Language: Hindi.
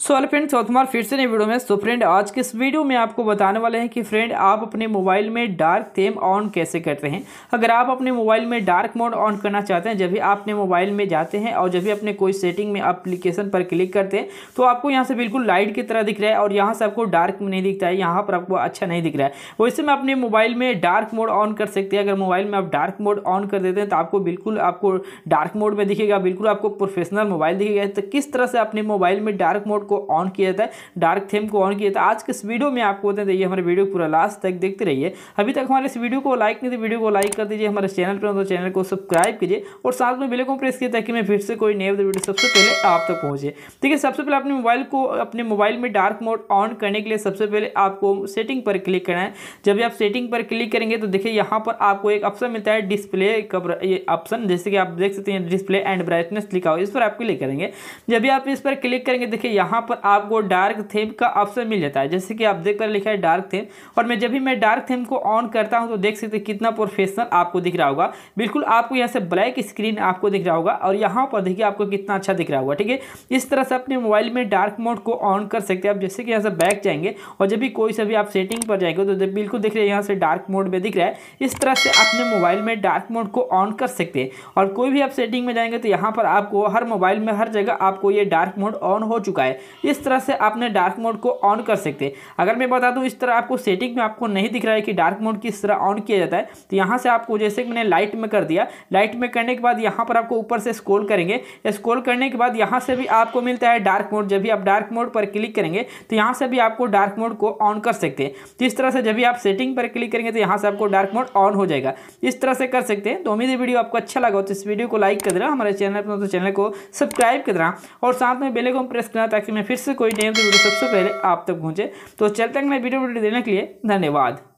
सो हेलो फ्रेंड्स चौथमार फिर से नई वीडियो में सो so फ्रेंड आज के इस वीडियो में आपको बताने वाले हैं कि फ्रेंड आप अपने मोबाइल में डार्क थीम ऑन कैसे करते हैं अगर आप अपने मोबाइल में डार्क मोड ऑन करना चाहते हैं जब भी आपने मोबाइल में जाते हैं और जब भी अपने कोई सेटिंग में अप्लीकेशन पर क्लिक करते हैं तो आपको यहाँ से बिल्कुल लाइट की तरह दिख रहा है और यहाँ से आपको डार्क नहीं दिखता है यहाँ पर आपको अच्छा नहीं दिख रहा है वैसे में अपने मोबाइल में डार्क मोड ऑन कर सकते हैं अगर मोबाइल में आप डार्क मोड ऑन कर देते हैं तो आपको बिल्कुल आपको डार्क मोड में दिखेगा बिल्कुल आपको प्रोफेशनल मोबाइल दिखेगा तो किस तरह से अपने मोबाइल में डार्क मोड को ऑन किया जाता है डार्क थीम को ऑन किया जाता है आज के इस वीडियो में आपको बताते रहिए हमारे वीडियो पूरा लास्ट तक देखते रहिए अभी तक हमारे इस वीडियो को लाइक नहीं थे वीडियो को लाइक कर दीजिए हमारे चैनल पर तो चैनल को सब्सक्राइब कीजिए और साथ में बिलकुल प्रेस किया ताकि मैं फिर से कोई नई वीडियो सबसे पहले आप तक पहुँचे ठीक है सबसे पहले अपने मोबाइल को अपने मोबाइल में डार्क मोड ऑन करने के लिए सबसे पहले आपको सेटिंग पर क्लिक करना है जब भी आप सेटिंग पर क्लिक करेंगे तो देखिए यहाँ पर आपको एक ऑप्शन मिलता है डिस्प्ले कवर ये ऑप्शन जैसे कि आप देख सकते हैं डिस्प्ले एंड ब्राइटनेस लिखा हो इस पर आप क्लिक करेंगे जब भी आप इस पर क्लिक करेंगे देखिए यहाँ यहाँ पर आपको डार्क थेम का ऑप्शन मिल जाता है जैसे कि आप देख कर लिखा है डार्क थेम और मैं जब भी मैं डार्क थेम को ऑन करता हूँ तो देख सकते कितना प्रोफेशनल आपको दिख रहा होगा बिल्कुल आपको यहाँ से ब्लैक स्क्रीन आपको दिख रहा होगा और यहाँ पर देखिए आपको कितना अच्छा दिख रहा होगा ठीक है इस तरह से अपने मोबाइल में डार्क मोड को ऑन कर सकते हैं आप जैसे कि यहाँ से बैक जाएंगे और जब भी कोई सा भी आप सेटिंग पर जाएंगे तो बिल्कुल देख रहे हैं यहाँ से डार्क मोड में दिख रहा है इस तरह से अपने मोबाइल में डार्क मोड को ऑन कर सकते हैं और कोई भी आप सेटिंग में जाएंगे तो यहाँ पर आपको हर मोबाइल में हर जगह आपको ये डार्क मोड ऑन हो चुका है इस तरह से आपने डार्क मोड को ऑन कर सकते हैं अगर मैं बता दूँ इस तरह आपको सेटिंग में आपको नहीं दिख रहा है कि डार्क मोड किस तरह ऑन किया जाता है तो यहाँ से आपको जैसे कि मैंने लाइट में कर दिया लाइट में करने के बाद यहाँ पर आपको ऊपर से स्क्रोल करेंगे स्क्रोल करने के बाद यहाँ से भी आपको मिलता है डार्क मोड जब भी आप डार्क मोड पर क्लिक करेंगे तो यहाँ से भी आपको डार्क मोड को ऑन कर सकते हैं तो इस तरह से जब भी आप सेटिंग पर क्लिक करेंगे तो यहाँ से आपको डार्क मोड ऑन हो जाएगा इस तरह से कर सकते हैं तो उम्मीद है वीडियो आपको अच्छा लगा तो इस वीडियो को लाइक कर देना हमारे चैनल पर तो चैनल को सब्सक्राइब कर देना और साथ में बेले को प्रेस करना ताकि में फिर से कोई नए वीडियो सबसे पहले आप तक पहुँचे तो चलते हैं मैं वीडियो वीडियो देने के लिए धन्यवाद